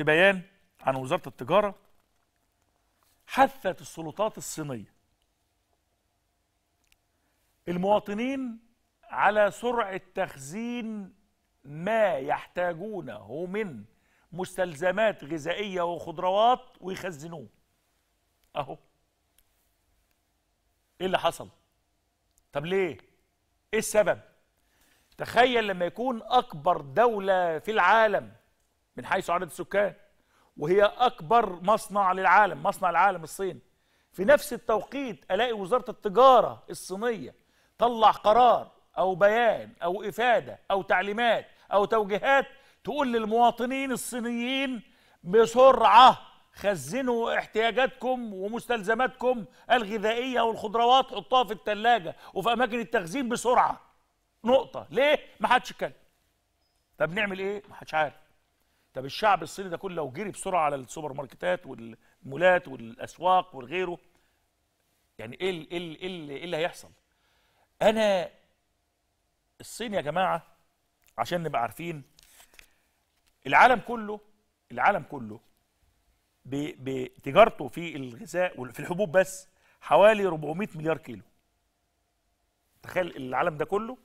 في بيان عن وزارة التجارة حثت السلطات الصينية المواطنين على سرعة تخزين ما يحتاجونه من مستلزمات غذائية وخضروات ويخزنوه أهو إيه اللي حصل؟ طب ليه؟ إيه السبب؟ تخيل لما يكون أكبر دولة في العالم من حيث عدد السكان وهي أكبر مصنع للعالم مصنع العالم الصين في نفس التوقيت ألاقي وزارة التجارة الصينية طلع قرار أو بيان أو إفادة أو تعليمات أو توجيهات تقول للمواطنين الصينيين بسرعة خزنوا احتياجاتكم ومستلزماتكم الغذائية والخضروات حطوها في التلاجة وفي أماكن التخزين بسرعة نقطة ليه؟ ما حدش يتكلم طب نعمل ايه؟ ما حدش عارف طب الشعب الصيني ده كله لو جري بسرعه على السوبر ماركتات والمولات والاسواق وغيره يعني ايه ايه إيه, ايه اللي هيحصل؟ انا الصين يا جماعه عشان نبقى عارفين العالم كله العالم كله بتجارته في الغذاء وفي الحبوب بس حوالي 400 مليار كيلو تخيل العالم ده كله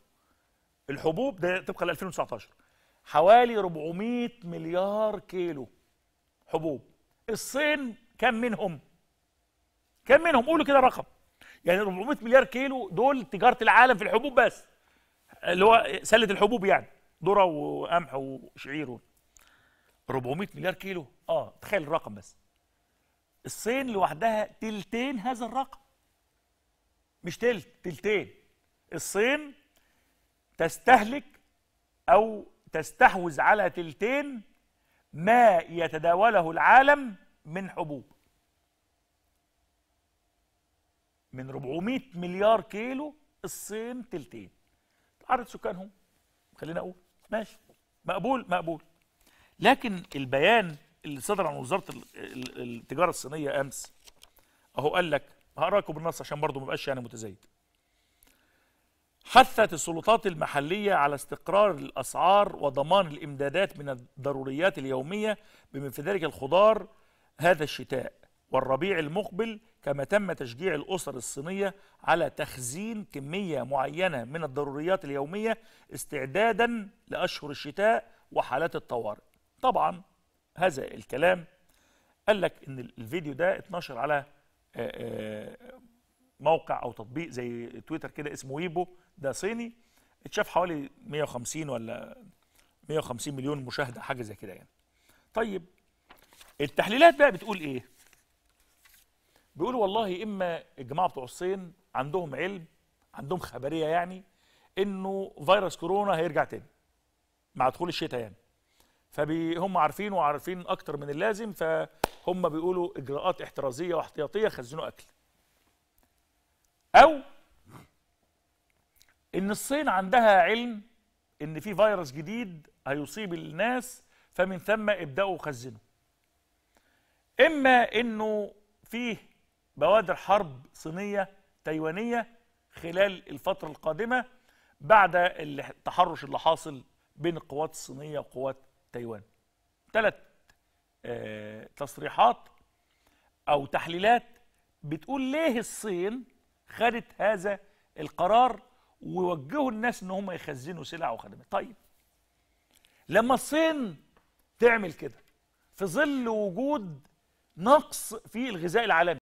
الحبوب ده طبقا ل 2019 حوالي 400 مليار كيلو حبوب الصين كم منهم كم منهم قولوا كده رقم يعني 400 مليار كيلو دول تجاره العالم في الحبوب بس اللي هو سله الحبوب يعني ذره وقمح وشعير 400 مليار كيلو اه تخيل الرقم بس الصين لوحدها تلتين هذا الرقم مش تلت تلتين الصين تستهلك او تستحوذ على تلتين ما يتداوله العالم من حبوب من 400 مليار كيلو الصين تلتين عدد سكانهم خلينا اقول ماشي مقبول مقبول لكن البيان اللي صدر عن وزاره التجاره الصينيه امس اهو قال لك هقرا لكم بالنص عشان برضه ما يبقاش يعني متزايد حثت السلطات المحلية على استقرار الأسعار وضمان الإمدادات من الضروريات اليومية بما في ذلك الخضار هذا الشتاء والربيع المقبل كما تم تشجيع الأسر الصينية على تخزين كمية معينة من الضروريات اليومية استعدادا لأشهر الشتاء وحالات الطوارئ طبعا هذا الكلام قال لك ان الفيديو ده اتنشر على آه، آه، موقع او تطبيق زي تويتر كده اسمه ويبو ده صيني اتشاف حوالي 150 ولا 150 مليون مشاهده حاجه زي كده يعني طيب التحليلات بقى بتقول ايه بيقولوا والله اما الجماعه بتوع الصين عندهم علم عندهم خبريه يعني انه فيروس كورونا هيرجع تاني مع دخول الشتاء يعني فهم عارفين وعارفين اكتر من اللازم فهم بيقولوا اجراءات احترازيه واحتياطيه خزنوا اكل أو إن الصين عندها علم إن في فيروس جديد هيصيب الناس فمن ثم ابدأوا خزنوا إما إنه فيه بوادر حرب صينية تايوانية خلال الفترة القادمة بعد التحرش اللي حاصل بين القوات الصينية وقوات تايوان ثلاث آه، تصريحات أو تحليلات بتقول ليه الصين خدت هذا القرار ووجهوا الناس ان هم يخزنوا سلع وخدمات طيب لما الصين تعمل كده في ظل وجود نقص في الغذاء العالمي